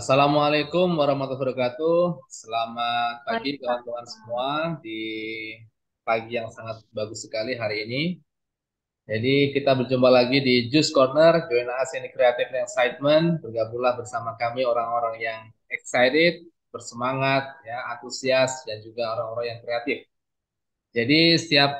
Assalamualaikum warahmatullahi wabarakatuh. Selamat pagi kawan-kawan semua di pagi yang sangat bagus sekali hari ini. Jadi kita berjumpa lagi di Juice Corner, join us in creative excitement. Bergabunglah bersama kami orang-orang yang excited, bersemangat, ya, antusias dan juga orang-orang yang kreatif. Jadi setiap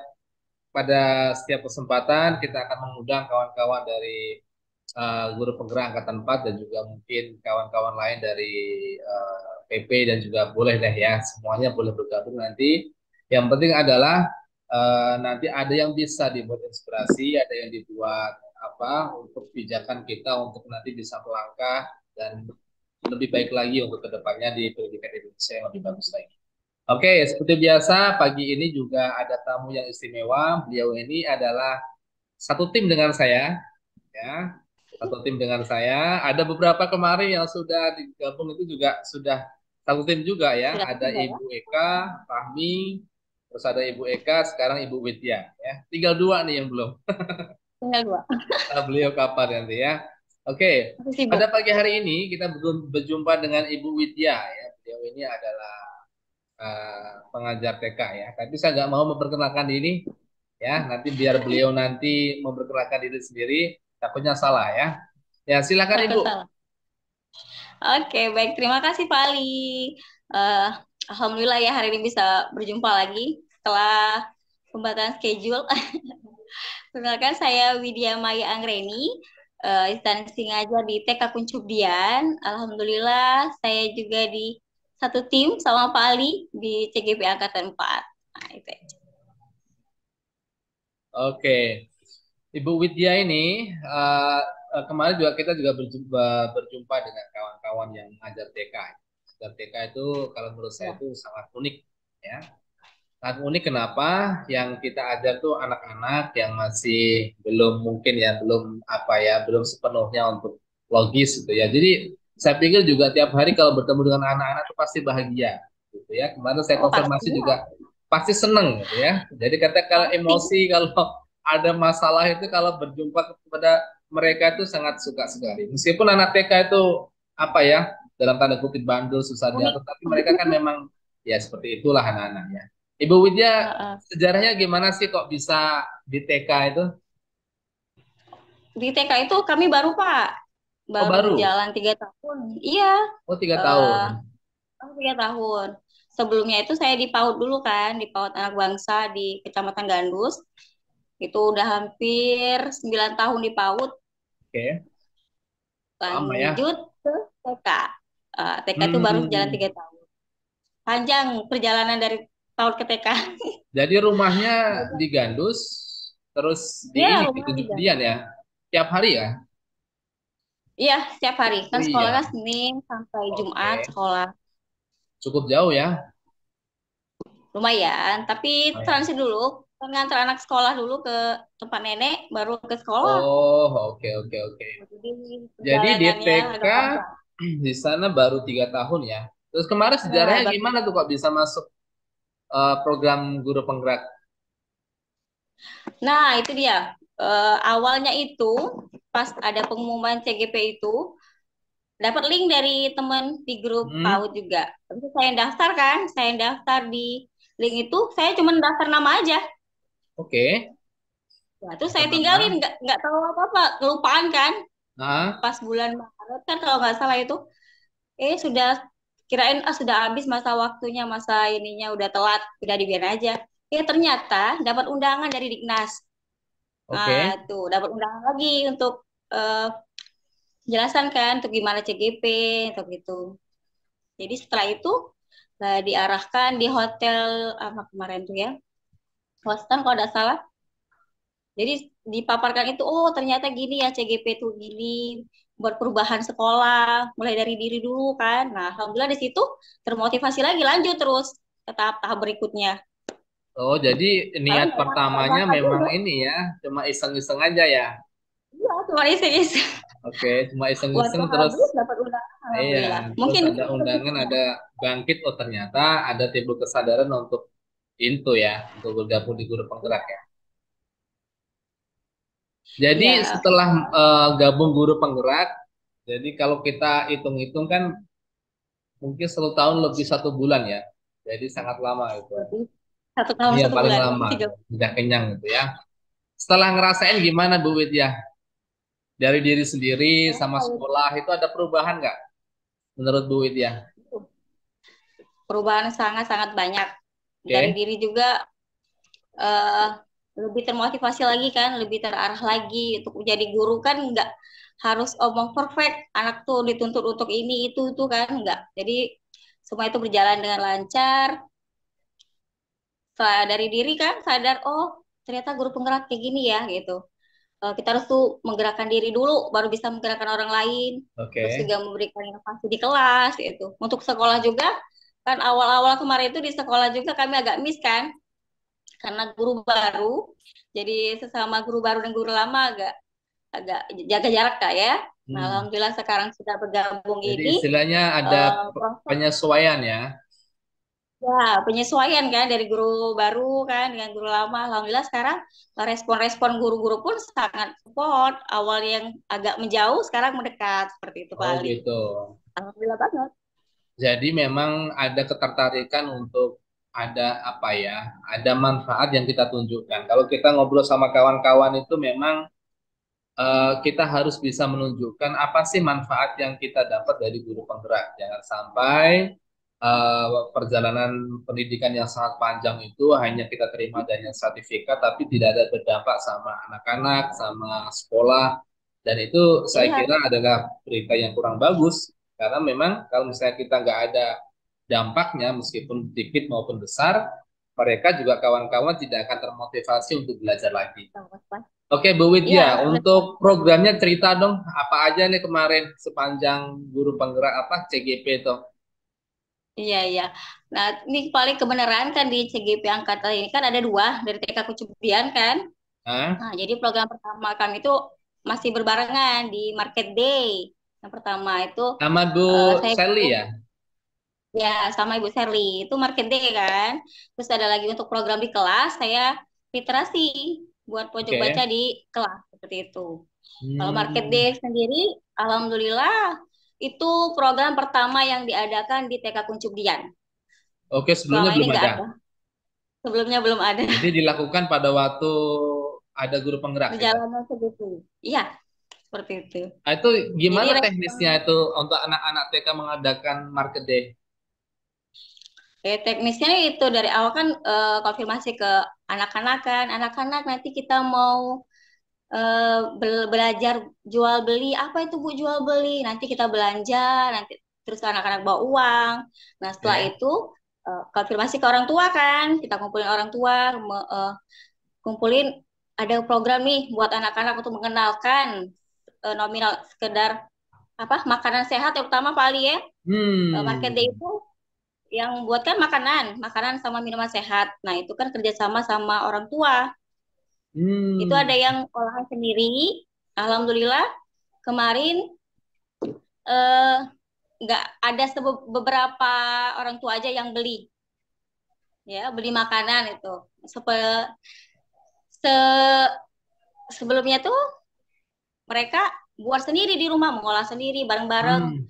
pada setiap kesempatan kita akan mengundang kawan-kawan dari Eh, guru penggerak angkatan 4 dan juga mungkin kawan-kawan lain dari uh, eh, PP dan juga boleh deh ya semuanya boleh bergabung nanti. Yang penting adalah uh, nanti ada yang bisa dibuat inspirasi, ada yang dibuat apa untuk pijakan kita untuk nanti bisa melangkah dan lebih baik lagi untuk kedepannya di pendidikan Indonesia yang lebih bagus lagi. Oke, okay, seperti biasa pagi ini juga ada tamu yang istimewa. Beliau ini adalah satu tim dengan saya, ya satu tim dengan saya. Ada beberapa kemarin yang sudah digabung itu juga sudah satu tim juga ya. Sudah ada juga, ya? Ibu ya? Eka, Fahmi, terus ada Ibu Eka, sekarang Ibu Widya ya. Tinggal dua nih yang belum. Tinggal dua. Beliau kapan nanti ya. Oke, okay. pada pagi hari ini kita berjumpa dengan Ibu Widya ya. Beliau ini adalah uh, pengajar TK ya. Tapi saya nggak mau memperkenalkan diri ya. Nanti biar beliau nanti memperkenalkan diri sendiri takutnya salah ya. Ya silakan Ibu. Oke Oke, baik. Terima kasih Pak Ali. Uh, eh, Alhamdulillah ya hari ini bisa berjumpa lagi setelah pembatalan schedule. Perkenalkan saya Widya Maya Anggreni, uh, instansi ngajar di TK Kuncubdian. Alhamdulillah saya juga di satu tim sama Pak Ali di CGP Angkatan 4. Nah, Oke, Ibu Widya ini uh, kemarin juga kita juga berjumpa berjumpa dengan kawan-kawan yang mengajar TK. Ngajar TK itu kalau menurut saya ya. itu sangat unik ya. Sangat unik kenapa? Yang kita ajar tuh anak-anak yang masih belum mungkin ya belum apa ya belum sepenuhnya untuk logis gitu ya. Jadi saya pikir juga tiap hari kalau bertemu dengan anak-anak itu pasti bahagia gitu ya. Kemarin saya oh, konfirmasi ya. juga pasti seneng gitu ya. Jadi kata kalau emosi kalau ada masalah itu kalau berjumpa kepada mereka itu sangat suka sekali. Meskipun anak TK itu apa ya dalam tanda kutip bandel susah diatur, tapi mereka kan memang ya seperti itulah anak anak ya Ibu Widya, sejarahnya gimana sih kok bisa di TK itu? Di TK itu kami baru Pak, oh, baru, oh, baru? jalan tiga tahun. Iya. Oh tiga uh, tahun. Eh, oh, tiga tahun. Sebelumnya itu saya di PAUD dulu kan, di PAUD Anak Bangsa di Kecamatan Gandus. Itu udah hampir 9 tahun di PAUD. Oke. Okay. Lanjut ya. ke TK. Uh, eh, TK itu hmm. baru jalan tiga tahun. Panjang perjalanan dari PAUD ke TK. Jadi rumahnya di Gandus, terus di ya, ini, di Dian ya? Tiap hari ya? Iya, setiap hari. Kan iya. sekolah iya. Senin sampai okay. Jumat sekolah. Cukup jauh ya? Lumayan, tapi transit dulu ngantar anak sekolah dulu ke tempat nenek baru ke sekolah. Oh, oke oke oke. Jadi di TK di sana baru tiga tahun ya. Terus kemarin iya, sejarahnya nah, gimana tuh kok bisa masuk uh, program guru penggerak? Nah, itu dia. Uh, awalnya itu pas ada pengumuman CGP itu dapat link dari teman di grup hmm. PAUD juga. Tapi saya daftar kan, saya daftar di link itu, saya cuma daftar nama aja Oke. Okay. Ya, nah, terus saya tinggalin nggak nggak tahu apa-apa, kelupaan kan. Nah. Pas bulan Maret kan kalau nggak salah itu eh sudah kirain ah sudah habis masa waktunya, masa ininya udah telat, udah dibiarin aja. Ya ternyata dapat undangan dari Dignas. Oke. Okay. Nah, tuh dapat undangan lagi untuk uh, eh, jelasan kan untuk gimana CGP atau gitu. Jadi setelah itu eh, diarahkan di hotel apa ah, kemarin tuh ya Western kalau tidak salah. Jadi dipaparkan itu, oh ternyata gini ya CGP tuh gini, buat perubahan sekolah, mulai dari diri dulu kan. Nah, alhamdulillah di situ termotivasi lagi lanjut terus ke tahap-tahap berikutnya. Oh, jadi niat pertamanya memang dulu. ini ya, cuma iseng-iseng aja ya. Iya, cuma iseng-iseng. Oke, cuma iseng-iseng terus dapat Iya, mungkin ada undangan, ada bangkit oh ternyata ada timbul kesadaran untuk pintu ya untuk bergabung di guru penggerak ya. Jadi ya. setelah uh, gabung guru penggerak, jadi kalau kita hitung-hitung kan mungkin satu tahun lebih satu bulan ya. Jadi sangat lama itu. Satu tahun ya, satu paling bulan. lama. Tiga. kenyang gitu ya. Setelah ngerasain gimana Bu ya, Dari diri sendiri ya, sama sekolah itu ada perubahan nggak? Menurut Bu ya? Perubahan sangat-sangat banyak okay. dari diri juga uh, lebih termotivasi lagi kan lebih terarah lagi untuk menjadi guru kan nggak harus omong perfect anak tuh dituntut untuk ini itu itu kan nggak jadi semua itu berjalan dengan lancar dari diri kan sadar oh ternyata guru penggerak kayak gini ya gitu eh, kita harus tuh menggerakkan diri dulu baru bisa menggerakkan orang lain okay. terus juga memberikan inovasi di kelas itu untuk sekolah juga kan awal-awal kemarin itu di sekolah juga kami agak miss kan karena guru baru jadi sesama guru baru dan guru lama agak agak jaga jarak kak ya hmm. nah, alhamdulillah sekarang sudah bergabung jadi ini istilahnya ada uh, penyesuaian ya Ya, penyesuaian kan dari guru baru kan dengan guru lama. Alhamdulillah sekarang respon-respon guru-guru pun sangat support. Awal yang agak menjauh sekarang mendekat seperti itu Pak Oh, gitu. Alhamdulillah banget. Jadi memang ada ketertarikan untuk ada apa ya, ada manfaat yang kita tunjukkan. Kalau kita ngobrol sama kawan-kawan itu memang uh, kita harus bisa menunjukkan apa sih manfaat yang kita dapat dari guru penggerak. Jangan sampai uh, perjalanan pendidikan yang sangat panjang itu hanya kita terima yang sertifikat tapi tidak ada berdampak sama anak-anak, sama sekolah dan itu saya iya. kira adalah berita yang kurang bagus karena memang kalau misalnya kita nggak ada dampaknya meskipun sedikit maupun besar, mereka juga kawan-kawan tidak akan termotivasi untuk belajar lagi. Oke, okay, Bu Widya, ya, untuk programnya cerita dong apa aja nih kemarin sepanjang guru penggerak apa CGP itu? Iya, iya. Nah, ini paling kebenaran kan di CGP angkatan ini kan ada dua dari TK Kucubian kan. Hah? Nah, jadi program pertama kami itu masih berbarengan di Market Day. Yang pertama itu sama Bu uh, Sally ya. Ya, sama Ibu Sherly. Itu market day kan. Terus ada lagi untuk program di kelas, saya literasi buat pojok okay. baca di kelas seperti itu. Hmm. Kalau market hmm. day sendiri, alhamdulillah itu program pertama yang diadakan di TK Kuncubian. Oke, sebelumnya Selama belum ada. ada. Sebelumnya belum ada. Jadi dilakukan pada waktu ada guru penggerak. Ya? Jalannya ya? segitu. Iya, seperti itu. Nah, itu gimana Jadi, teknisnya itu untuk anak-anak TK mengadakan market day? Ya, teknisnya itu dari awal kan eh, konfirmasi ke anak-anak kan, anak-anak nanti kita mau eh, be belajar jual beli apa itu bu jual beli, nanti kita belanja, nanti terus anak-anak bawa uang. Nah setelah yeah. itu eh, konfirmasi ke orang tua kan, kita kumpulin orang tua, me, kumpulin ada program nih buat anak-anak untuk mengenalkan uh, nominal sekedar apa makanan sehat yang utama paling ya hmm. uh, market day itu yang buatkan makanan makanan sama minuman sehat nah itu kan kerjasama sama orang tua hmm. itu ada yang olahan sendiri alhamdulillah kemarin eh, nggak uh, ada beberapa orang tua aja yang beli ya beli makanan itu Sepe, se sebelumnya tuh mereka buat sendiri di rumah mengolah sendiri bareng-bareng hmm.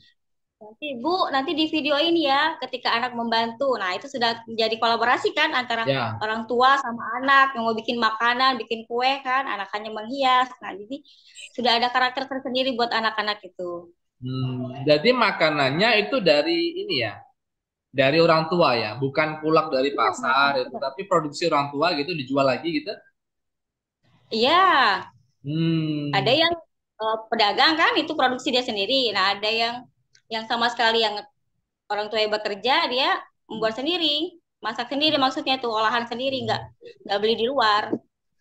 nanti bu nanti di video ini ya ketika anak membantu nah itu sudah menjadi kolaborasi kan antara ya. orang tua sama anak yang mau bikin makanan bikin kue kan anak menghias nah jadi sudah ada karakter tersendiri buat anak-anak itu hmm. jadi makanannya itu dari ini ya dari orang tua ya bukan pulang dari iya, pasar itu tapi produksi orang tua gitu dijual lagi gitu iya hmm. ada yang uh, pedagang kan itu produksi dia sendiri. Nah, ada yang yang sama sekali yang orang tua yang bekerja dia membuat sendiri, masak sendiri maksudnya tuh olahan sendiri nggak nggak beli di luar.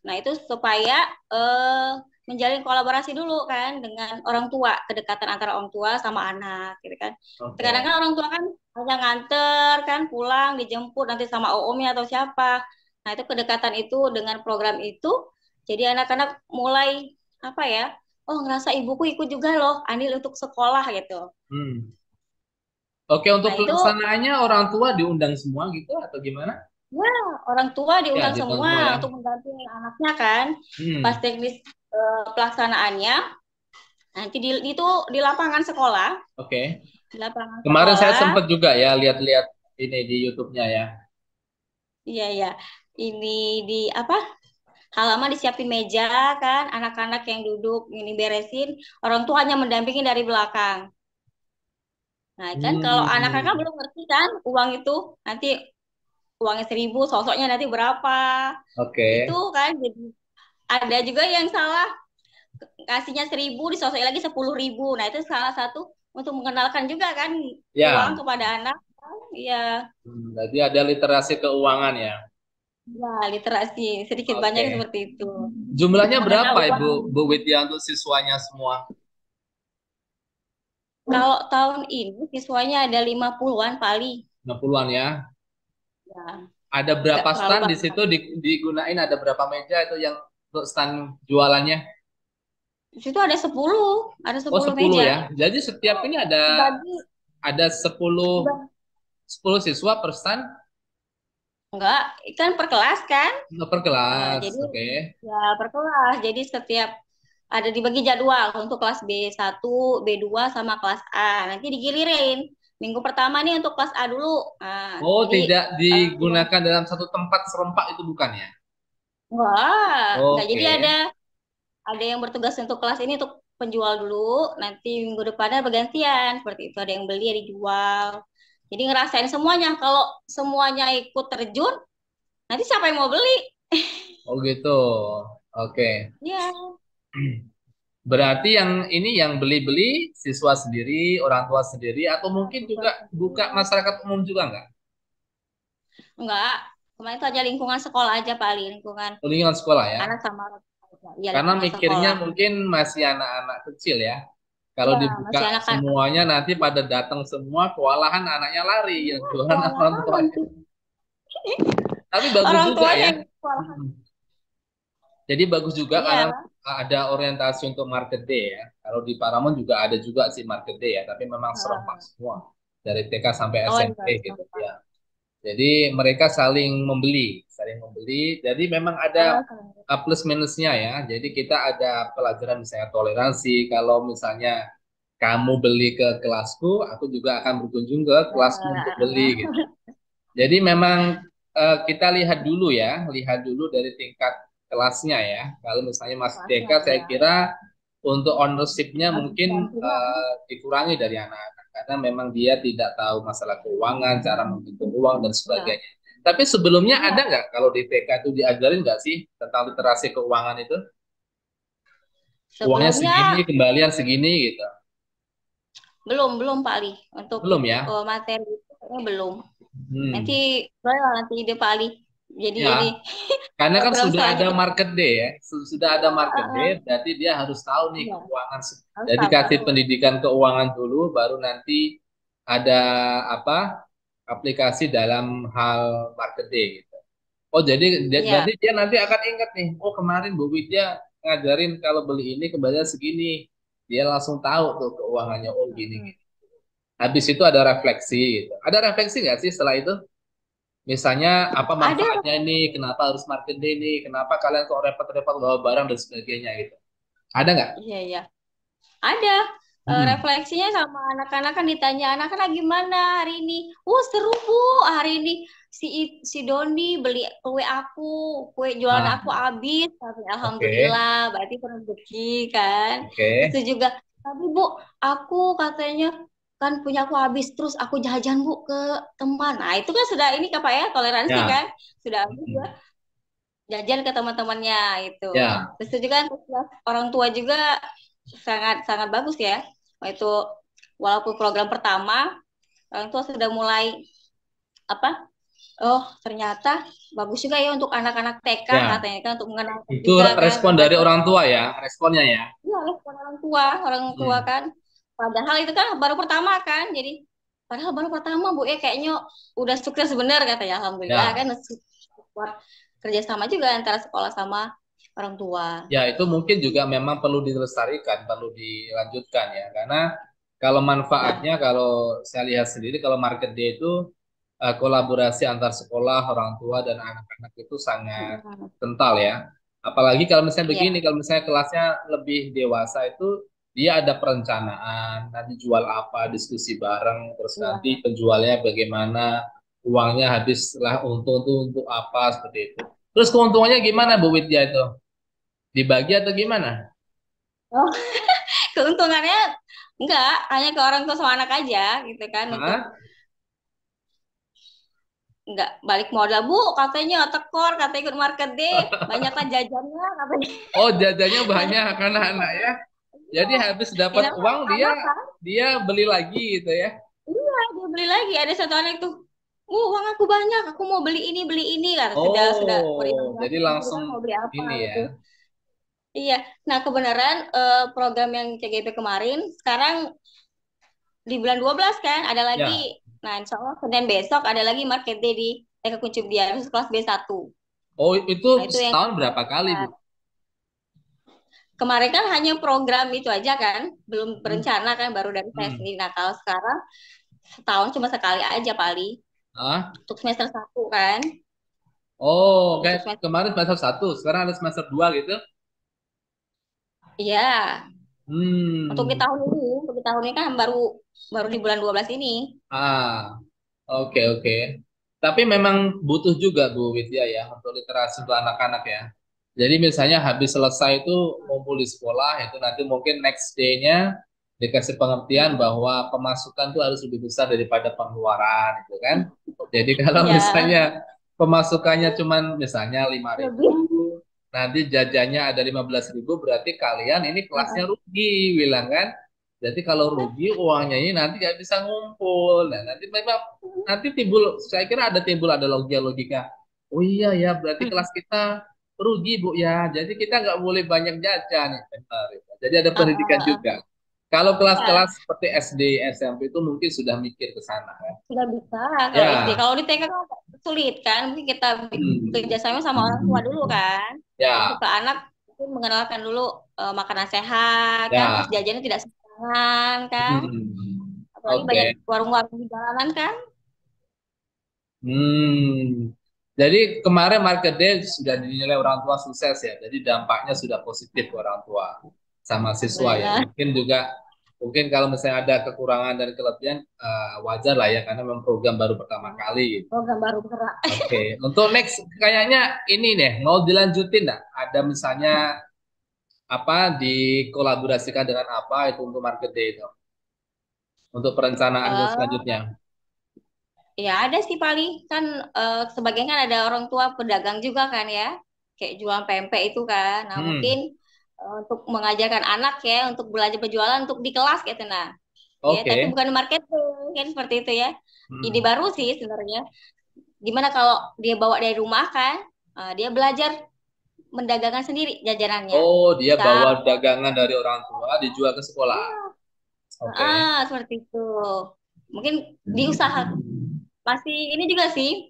Nah, itu supaya uh, menjalin kolaborasi dulu kan dengan orang tua, kedekatan antara orang tua sama anak gitu kan. Okay. Terkadang kan orang tua kan hanya nganter kan pulang dijemput nanti sama omnya atau siapa. Nah, itu kedekatan itu dengan program itu jadi anak-anak mulai apa ya? oh ngerasa ibuku ikut juga loh Anil untuk sekolah gitu. Hmm. Oke untuk nah, pelaksanaannya itu, orang tua diundang semua gitu atau gimana? Ya orang tua diundang ya, semua ya. untuk mendampingi anaknya kan. Hmm. Pas teknis uh, pelaksanaannya nanti di, itu di lapangan sekolah. Oke. Okay. Di lapangan. Kemarin saya sempat juga ya lihat-lihat ini di YouTube-nya ya. Iya iya. Ini di apa? halaman disiapin meja kan, anak-anak yang duduk ini beresin, orang tua hanya mendampingi dari belakang. Nah kan hmm. kalau anak-anak hmm, hmm. kan belum ngerti kan uang itu nanti uangnya seribu, sosoknya nanti berapa. Oke. Okay. Itu kan jadi ada juga yang salah kasihnya seribu disosok lagi sepuluh ribu. Nah itu salah satu untuk mengenalkan juga kan yeah. uang kepada anak. Iya. Hmm, jadi ada literasi keuangan ya. Ya, literasi sedikit okay. banyak seperti itu. Jumlahnya berapa, Ibu, ya, Bu Widya untuk siswanya semua? Kalau tahun ini siswanya ada 50-an pali. 50-an ya? Ya. Ada berapa Tidak stand di situ di, digunain ada berapa meja itu yang untuk stand jualannya? Di situ ada 10, ada 10, oh, 10 meja. ya. Jadi setiap ini ada Bagi, ada 10 10 siswa per stand Enggak, kan per kelas kan? Enggak oh, per kelas. Nah, jadi okay. ya per kelas. Jadi setiap ada dibagi jadwal untuk kelas B1, B2 sama kelas A. Nanti digilirin. Minggu pertama nih untuk kelas A dulu. Nah, oh, jadi, tidak eh, digunakan dalam satu tempat serempak itu bukan ya? Enggak. Okay. Jadi ada ada yang bertugas untuk kelas ini untuk penjual dulu, nanti minggu depannya bergantian. Seperti itu ada yang beli, ada yang jual. Jadi ngerasain semuanya. Kalau semuanya ikut terjun, nanti siapa yang mau beli? Oh gitu. Oke. Okay. Iya. Berarti yang ini yang beli-beli siswa sendiri, orang tua sendiri, atau mungkin juga buka masyarakat umum juga enggak? Enggak. Kemarin itu aja lingkungan sekolah aja paling lingkungan. Lingkungan sekolah ya. Anak sama ya, Karena mikirnya sekolah. mungkin masih anak-anak kecil ya. Kalau ya, dibuka semuanya nanti pada datang semua kewalahan anaknya lari ya Tuhan, iya, orang tuanya. Tapi bagus orang juga ya. Hmm. Jadi bagus juga ya. karena ada orientasi untuk market day ya. Kalau di Paramon juga ada juga sih market day ya, tapi memang ya. serempak semua dari TK sampai SMP oh, SMP iya, gitu ya. Jadi mereka saling membeli ada yang membeli. Jadi memang ada ah, uh, plus minusnya ya. Jadi kita ada pelajaran misalnya toleransi. Kalau misalnya kamu beli ke kelasku, aku juga akan berkunjung ke kelasku ah. untuk beli gitu. Jadi memang uh, kita lihat dulu ya, lihat dulu dari tingkat kelasnya ya. Kalau misalnya masih Deka, ya. saya iya. kira untuk ownership-nya mungkin uh, dikurangi dari anak-anak karena memang dia tidak tahu masalah keuangan, cara menghitung uang dan sebagainya. Tapi sebelumnya iya. ada nggak kalau di TK itu diajarin nggak sih tentang literasi keuangan itu? Sebelumnya, Uangnya segini, kembalian segini gitu. Belum, belum Pak Ali. Untuk belum ya? materi itu belum. Hmm. Nanti boleh nanti ide Pak Ali. Jadi, ya. jadi karena kan ya. sudah ada market day ya, sudah ada market uh, day, berarti dia harus tahu nih iya. keuangan. jadi kasih pendidikan keuangan dulu, baru nanti ada apa aplikasi dalam hal marketing gitu. Oh jadi yeah. Iya. dia nanti akan ingat nih, oh kemarin Bu Widya ngajarin kalau beli ini kembali segini, dia langsung tahu tuh keuangannya oh gini gitu. Habis itu ada refleksi gitu. Ada refleksi nggak sih setelah itu? Misalnya apa manfaatnya ini, kenapa harus marketing ini, kenapa kalian kok repot-repot bawa barang dan sebagainya gitu. Ada nggak? Iya iya. Ada Eh, hmm. refleksinya sama anak-anak kan ditanya anak-anak gimana hari ini? Wah seru bu hari ini si si Doni beli kue aku, kue jualan ah. aku habis. Alhamdulillah okay. berarti rezeki kan. Okay. Itu juga tapi bu aku katanya kan punya aku habis terus aku jajan bu ke teman nah itu kan sudah ini apa ya toleransi ya. kan sudah habis hmm. juga ya, jajan ke teman-temannya itu ya. terus juga orang tua juga sangat sangat bagus ya itu walaupun program pertama orang tua sudah mulai apa oh ternyata bagus juga ya untuk anak-anak TK ya. katanya kan untuk mengenal itu juga, kan. respon dari orang tua ya responnya ya iya respon orang tua orang tua hmm. kan padahal itu kan baru pertama kan jadi padahal baru pertama bu ya kayaknya udah sukses benar kata ya alhamdulillah ya. kan support kerjasama juga antara sekolah sama orang tua. Ya, itu mungkin juga memang perlu dilestarikan, perlu dilanjutkan ya. Karena kalau manfaatnya, ya. kalau saya lihat sendiri, kalau market day itu uh, kolaborasi antar sekolah, orang tua, dan anak-anak itu sangat ya. kental ya. Apalagi kalau misalnya iya. begini, ya. kalau misalnya kelasnya lebih dewasa itu dia ada perencanaan, nanti jual apa, diskusi bareng, terus ya. nanti penjualnya bagaimana, uangnya habislah untung itu untuk apa seperti itu. Terus keuntungannya gimana Bu Widya itu? dibagi atau gimana? Oh, keuntungannya enggak, hanya ke orang tua sama anak aja gitu kan. Untuk... Enggak balik modal bu, katanya tekor, katanya ikut market deh, kan jajannya katanya. Oh jajannya banyak karena anak ya. Iya. Jadi habis dapat ya, uang dia kan? dia beli lagi gitu ya. Iya, dia beli lagi. Ada satu anak tuh bu uang aku banyak, aku mau beli ini, beli ini kan. Oh, sudah sudah. Jadi langsung mau beli apa, ini ya. Gitu. Iya, nah kebenaran uh, program yang CGP kemarin sekarang di bulan 12 kan ada lagi. Ya. Nah, insya Allah Senin besok ada lagi market day di TK Kuncup dia kelas B1. Oh, itu, nah, itu setahun berapa kali, Bu? Kemarin kan hanya program itu aja kan, belum hmm. berencana kan baru dari saya hmm. sendiri. Nah, kalau sekarang setahun cuma sekali aja pali. Ah? Untuk semester satu kan. Oh, kayak kemarin semester satu, sekarang ada semester dua gitu. Iya. Hmm. Untuk di tahun ini, untuk di tahun ini kan baru baru di bulan 12 ini. Ah, oke okay, oke. Okay. Tapi memang butuh juga Bu Widya ya untuk literasi untuk anak-anak ya. Jadi misalnya habis selesai itu ngumpul di sekolah itu nanti mungkin next day-nya dikasih pengertian bahwa pemasukan itu harus lebih besar daripada pengeluaran itu kan. Jadi kalau ya. misalnya pemasukannya cuman misalnya 5.000 ribu nanti jajannya ada 15 ribu berarti kalian ini kelasnya rugi bilang kan jadi kalau rugi uangnya ini nanti nggak bisa ngumpul nah nanti memang nanti timbul saya kira ada timbul ada logika logika oh iya ya berarti hmm. kelas kita rugi bu ya jadi kita nggak boleh banyak jajan Bentar, jadi ada pendidikan ah. juga kalau kelas-kelas iya. seperti SD SMP itu mungkin sudah mikir ke sana kan sudah bisa kalau ya. SD kalau di TK kan sulit kan mungkin kita hmm. kerjasama sama orang tua dulu kan ya. ke anak mungkin mengenalkan dulu uh, makanan sehat ya. kan jajannya tidak sembarangan kan hmm. apalagi okay. banyak warung-warung di jalanan kan hmm jadi kemarin market day sudah dinilai orang tua sukses ya jadi dampaknya sudah positif orang tua sama siswa ya, ya. mungkin juga mungkin kalau misalnya ada kekurangan dan kelebihan uh, wajar lah ya karena memang program baru pertama iya. kali gitu. program baru pertama oke okay. untuk next kayaknya ini nih mau dilanjutin nggak ada misalnya apa dikolaborasikan dengan apa itu untuk market day itu untuk perencanaan uh, selanjutnya ya ada sih paling kan uh, sebagian kan ada orang tua pedagang juga kan ya kayak jual pempek itu kan nah hmm. mungkin Eh, untuk mengajarkan anak ya untuk belajar berjualan untuk di kelas gitu nah. Okay. Ya, tapi bukan marketing kan seperti itu ya. Hmm. Ide baru sih sebenarnya. Gimana kalau dia bawa dari rumah kan, uh, dia belajar mendagangkan sendiri jajarannya. Oh, dia Kita... bawa dagangan dari orang tua dijual ke sekolah. Ya. Okay. Ah, seperti itu. Mungkin di pasti ini juga sih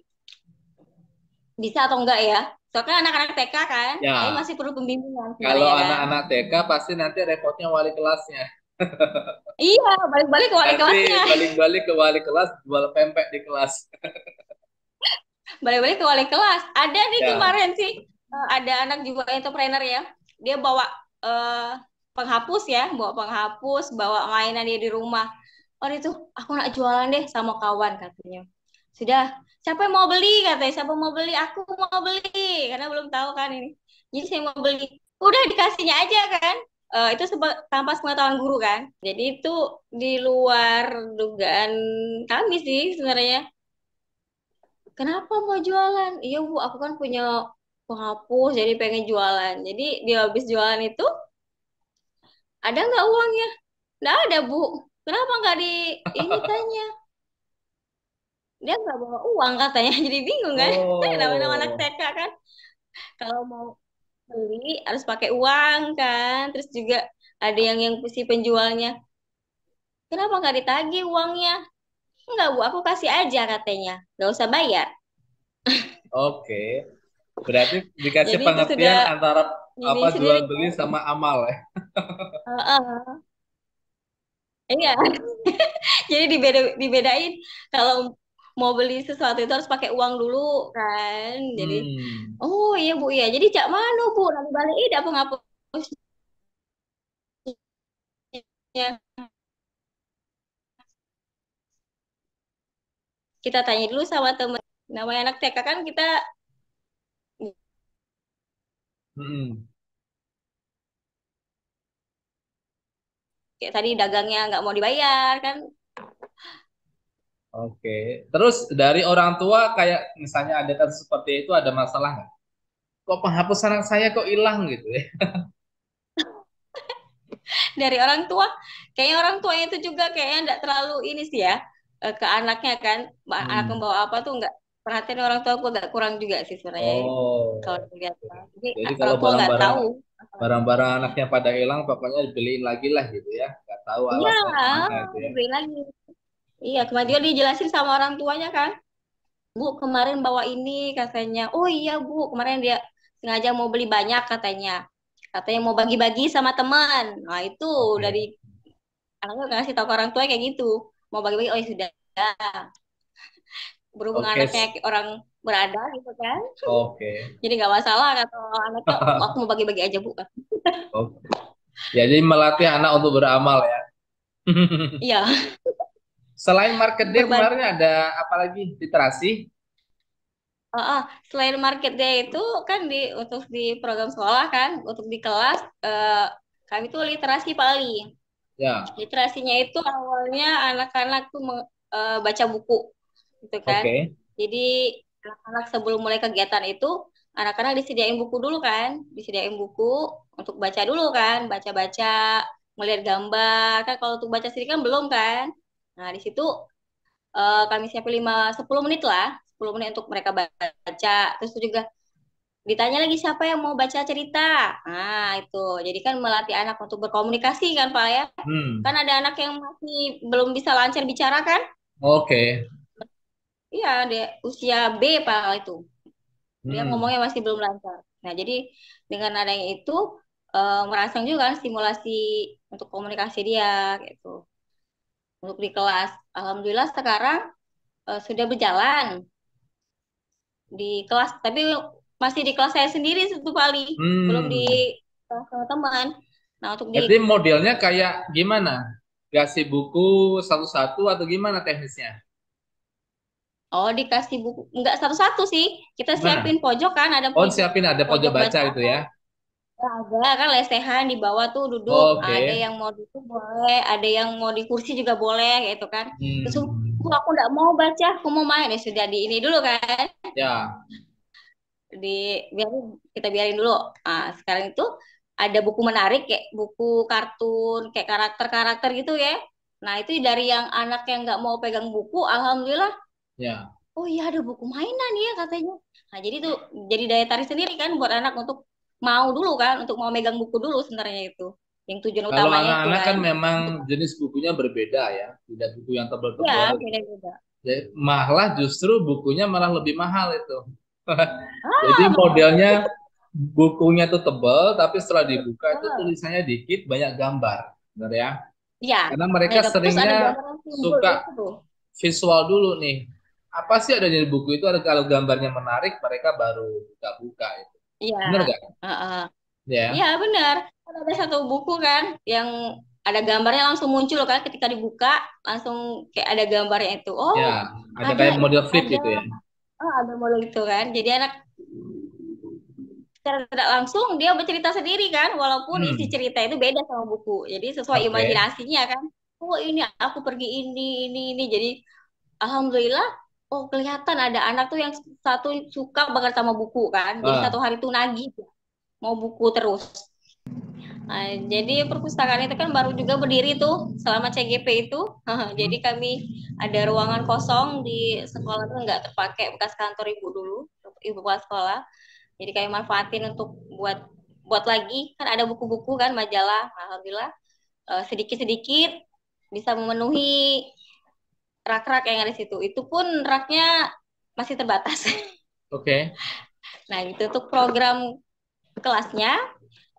bisa atau enggak ya? Soalnya anak-anak TK kan, ya. masih perlu pembimbingan. Kalau ya. anak-anak kan? TK pasti nanti repotnya wali kelasnya. iya, balik-balik ke wali nanti kelasnya. Balik-balik ke wali kelas, jual pempek di kelas. balik-balik ke wali kelas. Ada nih ya. kemarin sih, eh, ada anak juga entrepreneur ya. Dia bawa uh, penghapus ya, bawa penghapus, bawa mainan dia di rumah. Oh itu, aku nak jualan deh sama kawan katanya sudah siapa yang mau beli katanya siapa mau beli aku mau beli karena belum tahu kan ini jadi saya mau beli udah dikasihnya aja kan uh, itu tanpa pengetahuan guru kan jadi itu di luar dugaan kami sih sebenarnya kenapa mau jualan iya bu aku kan punya penghapus jadi pengen jualan jadi dia habis jualan itu ada nggak uangnya nggak ada bu kenapa nggak di ini tanya dia nggak bawa uang katanya jadi bingung kan oh. namanya anak TK kan kalau mau beli harus pakai uang kan terus juga ada yang yang si penjualnya kenapa nggak ditagi uangnya enggak bu aku kasih aja katanya nggak usah bayar oke okay. berarti dikasih jadi pengertian sudah, antara apa jual beli sama amal ya uh -uh. Iya. Jadi dibeda dibedain kalau mau beli sesuatu itu harus pakai uang dulu kan. Jadi hmm. oh iya Bu ya. Jadi cak mana Bu nanti balik ini apa ngapus. Iya. Kita tanya dulu sama temen namanya anak TK kan kita hmm. kayak tadi dagangnya nggak mau dibayar kan Oke. Terus dari orang tua kayak misalnya ada kasus seperti itu ada masalah nggak? Kok penghapus anak saya kok hilang gitu ya? dari orang tua kayaknya orang tuanya itu juga kayaknya nggak terlalu ini sih ya eh, ke anaknya kan anak hmm. anak membawa apa tuh nggak perhatian orang tua aku nggak kurang juga sih sebenarnya oh. kalau dilihat jadi, jadi eh, kalau barang-barang tahu barang-barang anaknya pada hilang pokoknya dibeliin lagi lah gitu ya nggak tahu iya. gitu ya, alasannya Iya, ya. beli lagi Iya, kemarin dia dijelasin sama orang tuanya kan. Bu, kemarin bawa ini katanya. Oh iya, Bu, kemarin dia sengaja mau beli banyak katanya. Katanya mau bagi-bagi sama teman. Nah, itu okay. dari aku ngasih tahu ke orang tua kayak gitu. Mau bagi-bagi, oh ya sudah. Berhubung okay. anaknya orang berada gitu kan. Oke. Okay. Jadi nggak masalah kata anaknya, oh, aku mau bagi-bagi aja, Bu. Oke. okay. Ya, jadi melatih anak untuk beramal ya. Iya. Selain market day Berban... kemarin ada apa lagi literasi? Uh, oh, uh, oh, selain market day itu kan di untuk di program sekolah kan untuk di kelas uh, kami tuh literasi paling. Ya. Literasinya itu awalnya anak-anak tuh meng, uh, baca buku gitu kan. Okay. Jadi anak-anak sebelum mulai kegiatan itu anak-anak disediain buku dulu kan, disediain buku untuk baca dulu kan, baca-baca, melihat gambar kan kalau untuk baca sendiri kan belum kan. Nah, di situ uh, kami siapin 5 10 menit lah, 10 menit untuk mereka baca. Terus itu juga ditanya lagi siapa yang mau baca cerita. Nah, itu. Jadi kan melatih anak untuk berkomunikasi kan, Pak ya. Hmm. Kan ada anak yang masih belum bisa lancar bicara kan? Oke. Okay. Iya, dia usia B Pak itu. Dia hmm. ngomongnya masih belum lancar. Nah, jadi dengan adanya itu e, merangsang juga kan stimulasi untuk komunikasi dia gitu untuk di kelas. Alhamdulillah sekarang uh, sudah berjalan di kelas, tapi masih di kelas saya sendiri satu kali, hmm. belum di sama teman. Nah untuk Jadi di... modelnya kayak gimana? Kasih buku satu-satu atau gimana teknisnya? Oh dikasih buku, enggak satu-satu sih. Kita siapin nah. pojok kan, ada oh, pojok. Oh siapin ada pojok, pojok baca, baca itu ya ada kan lesehan di bawah tuh duduk oh, okay. ada yang mau duduk boleh ada yang mau di kursi juga boleh gitu kan hmm. terus aku aku nggak mau baca aku mau main ya sudah di ini dulu kan ya di biarin kita biarin dulu nah, sekarang itu ada buku menarik kayak buku kartun kayak karakter karakter gitu ya nah itu dari yang anak yang nggak mau pegang buku alhamdulillah ya oh iya ada buku mainan ya katanya nah jadi tuh jadi daya tarik sendiri kan buat anak untuk mau dulu kan untuk mau megang buku dulu sebenarnya itu yang tujuan kalau utamanya kalau anak-anak kan, kan memang jenis bukunya berbeda ya tidak buku yang tebal-tebal iya, ya, beda malah justru bukunya malah lebih mahal itu ah, jadi modelnya bukunya tuh tebal tapi setelah dibuka itu ah. tulisannya dikit banyak gambar benar ya Iya. karena mereka ya, seringnya suka visual dulu nih apa sih ada di buku itu ada kalau gambarnya menarik mereka baru buka-buka ya. Iya. Benar gak? Uh-uh. Iya. Iya benar. Kan ada satu buku kan yang ada gambarnya langsung muncul kan ketika dibuka langsung kayak ada gambarnya itu. Oh. Iya. Ada, ada kayak model flip ada, gitu ya. Oh, ada model itu kan. Jadi anak secara tidak langsung dia bercerita sendiri kan walaupun hmm. isi cerita itu beda sama buku jadi sesuai okay. imajinasinya kan oh ini aku pergi ini ini ini jadi alhamdulillah oh kelihatan ada anak tuh yang satu suka banget sama buku kan jadi ah. satu hari tuh nagih mau buku terus nah, jadi perpustakaan itu kan baru juga berdiri tuh selama CGP itu jadi hmm. kami ada ruangan kosong di sekolah tuh nggak terpakai bekas kantor ibu dulu ibu kepala sekolah jadi kami manfaatin untuk buat buat lagi kan ada buku-buku kan majalah alhamdulillah eh, sedikit-sedikit bisa memenuhi rak-rak yang ada di situ. Itu pun raknya masih terbatas. Oke. Okay. Nah, itu untuk program kelasnya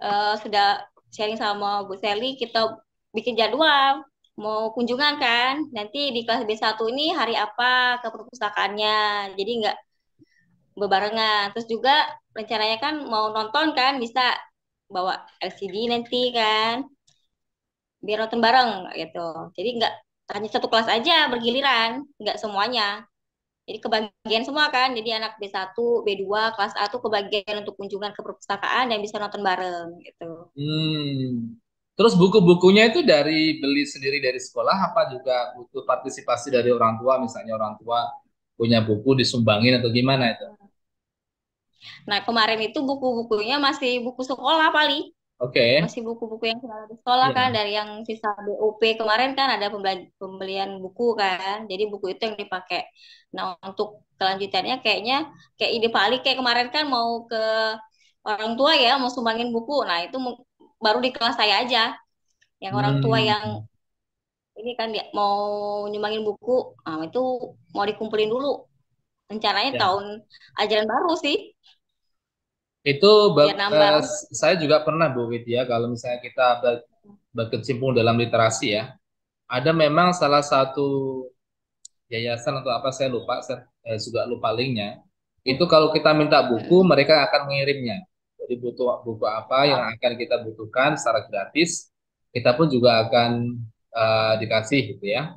uh, sudah sharing sama Bu Sally, kita bikin jadwal mau kunjungan kan. Nanti di kelas B1 ini hari apa ke perpustakaannya. Jadi nggak bebarengan. Terus juga rencananya kan mau nonton kan bisa bawa LCD nanti kan biar nonton bareng gitu. Jadi nggak hanya satu kelas aja bergiliran, nggak semuanya. Jadi kebagian semua kan, jadi anak B1, B2, kelas A tuh kebagian untuk kunjungan ke perpustakaan dan bisa nonton bareng gitu. Hmm. Terus buku-bukunya itu dari beli sendiri dari sekolah apa juga butuh partisipasi dari orang tua, misalnya orang tua punya buku disumbangin atau gimana itu? Nah kemarin itu buku-bukunya masih buku sekolah paling Oke. Okay. Masih buku-buku yang sudah di sekolah yeah. kan dari yang sisa BOP kemarin kan ada pembelian buku kan. Jadi buku itu yang dipakai. Nah, untuk kelanjutannya kayaknya kayak ide Pak Ali kayak kemarin kan mau ke orang tua ya mau sumbangin buku. Nah, itu baru di kelas saya aja. Yang orang hmm. tua yang ini kan dia mau nyumbangin buku, nah, itu mau dikumpulin dulu. Rencananya yeah. tahun ajaran baru sih. Itu ya, saya juga pernah Bu Widya kalau misalnya kita berkecimpung dalam literasi ya. Ada memang salah satu yayasan atau apa saya lupa, saya eh, juga lupa linknya. Itu kalau kita minta buku, mereka akan mengirimnya. Jadi butuh buku apa yang akan kita butuhkan secara gratis, kita pun juga akan uh, dikasih gitu ya.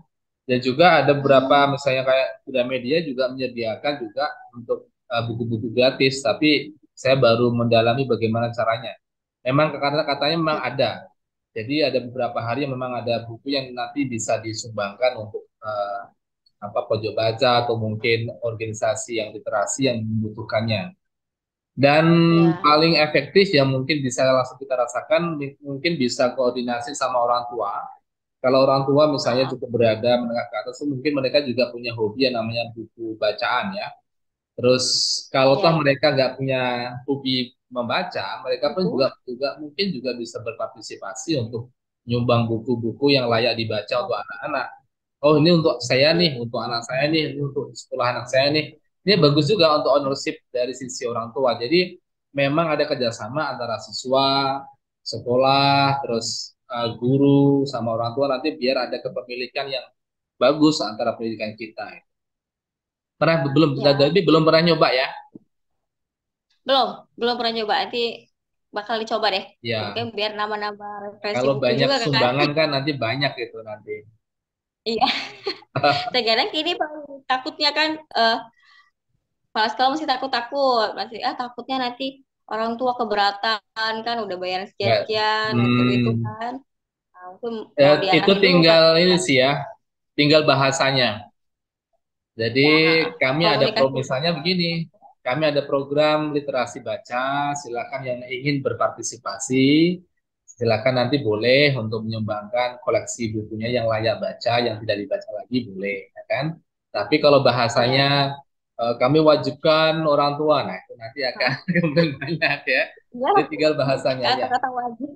Dan juga ada beberapa misalnya kayak Kuda Media juga menyediakan juga untuk buku-buku uh, buku -buku gratis, tapi saya baru mendalami bagaimana caranya. Memang karena katanya memang iya. ada. Jadi ada beberapa hari yang memang ada buku yang nanti bisa disumbangkan untuk uh, apa pojok baca atau mungkin organisasi yang literasi yang membutuhkannya. Dan ya. paling efektif yang mungkin bisa langsung kita rasakan mungkin bisa koordinasi sama orang tua. Kalau orang tua misalnya iya. cukup berada menengah ke atas, mungkin mereka juga punya hobi yang namanya buku bacaan ya Terus kalau toh iya. mereka nggak punya hobi membaca, mereka pun juga juga mungkin juga bisa berpartisipasi untuk nyumbang buku-buku yang layak dibaca untuk anak-anak. Oh ini untuk saya nih, untuk anak saya nih, ini untuk sekolah anak saya nih. Ini bagus juga untuk ownership dari sisi orang tua. Jadi memang ada kerjasama antara siswa, sekolah, terus uh, guru sama orang tua nanti biar ada kepemilikan yang bagus antara pendidikan kita. Pernah belum ya. tapi belum pernah nyoba ya? Belum, belum pernah nyoba. Nanti bakal dicoba deh. Ya. Mungkin biar nama-nama Kalau banyak juga, sumbangan kan? kan nanti banyak itu nanti. Iya. Terkadang ini takutnya kan uh, kalau masih takut-takut, masih ah takutnya nanti orang tua keberatan kan udah bayar ya. sekian-sekian hmm. gitu, kan. Nah, ya, itu, ya, itu tinggal dulu, kan? ini sih ya. Tinggal bahasanya. Jadi ya. kami ada pro, misalnya begini, kami ada program literasi baca, silakan yang ingin berpartisipasi, silakan nanti boleh untuk menyumbangkan koleksi bukunya yang layak baca, yang tidak dibaca lagi boleh, ya kan? Tapi kalau bahasanya ya. Eh, kami wajibkan orang tua, nah itu nanti akan kemudian banyak ya. ya. Jadi tinggal bahasanya ya. kata wajib.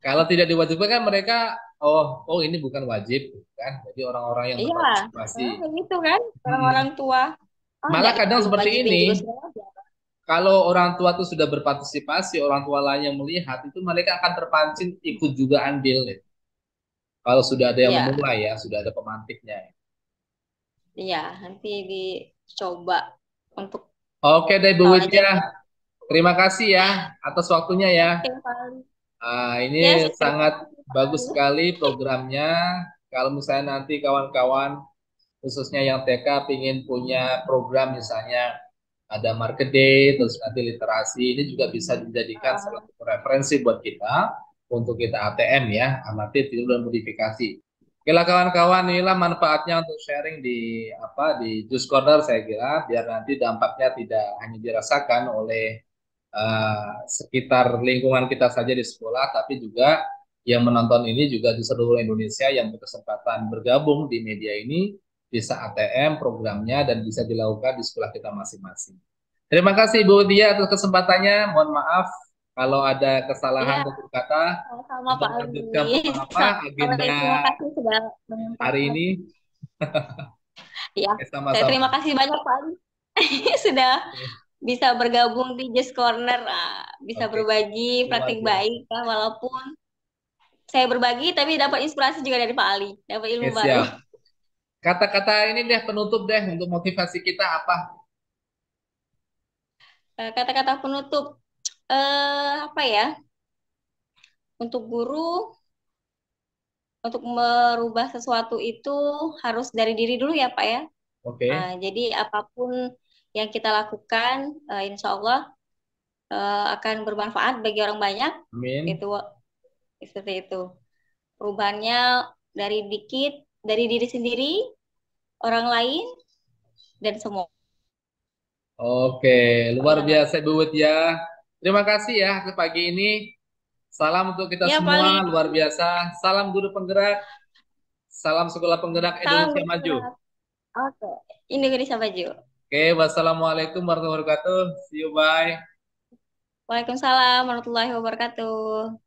Kalau tidak diwajibkan kan mereka oh oh ini bukan wajib kan jadi orang-orang yang iya. berpartisipasi nah, itu kan orang-orang hmm. tua oh, malah kadang seperti ini kalau orang tua itu sudah berpartisipasi orang tua lain yang melihat itu mereka akan terpancing ikut juga andil nih. kalau sudah ada yang iya. memulai ya sudah ada pemantiknya iya nanti dicoba untuk oke okay, deh Bu Widya terima kasih ya atas waktunya ya okay, Nah, ini yes, iya, sangat bagus sekali programnya. Kalau misalnya nanti kawan-kawan khususnya yang TK ingin punya program misalnya ada market day, terus nanti literasi, ini juga bisa dijadikan ah. salah satu referensi buat kita untuk kita ATM ya, amati tiru dan modifikasi. Oke lah kawan-kawan, inilah manfaatnya untuk sharing di apa di Juice Corner saya kira, biar nanti dampaknya tidak hanya dirasakan oleh uh, sekitar lingkungan kita saja di sekolah, tapi juga yang menonton ini juga di seluruh Indonesia yang berkesempatan bergabung di media ini bisa ATM programnya dan bisa dilakukan di sekolah kita masing-masing. Terima kasih Ibu Dia atas kesempatannya. Mohon maaf kalau ada kesalahan ya. tutur kata. Sama Pak Terima apa agenda hari ini. ya. Sama -sama. terima kasih banyak Pak Abi. sudah bisa bergabung di Just Corner, ah, bisa okay. berbagi praktik baik lah, walaupun saya berbagi tapi dapat inspirasi juga dari Pak Ali, dapat ilmu yes, baru. Kata-kata ini deh penutup deh untuk motivasi kita apa? Eh, kata-kata penutup eh apa ya? Untuk guru untuk merubah sesuatu itu harus dari diri dulu ya Pak ya. Oke. Okay. Nah, jadi apapun yang kita lakukan uh, insya Allah uh, akan bermanfaat bagi orang banyak. Amin. Itu seperti itu. Perubahannya dari dikit, dari diri sendiri, orang lain, dan semua. Oke, luar iya. biasa Bu ya. Terima kasih ya pagi ini. Salam untuk kita ya, semua, paling. luar biasa. Salam guru penggerak. Salam sekolah penggerak Salam Indonesia Maju. Oke, Indonesia Maju. Oke, wassalamualaikum warahmatullahi wabarakatuh. See you, bye. Waalaikumsalam warahmatullahi wabarakatuh.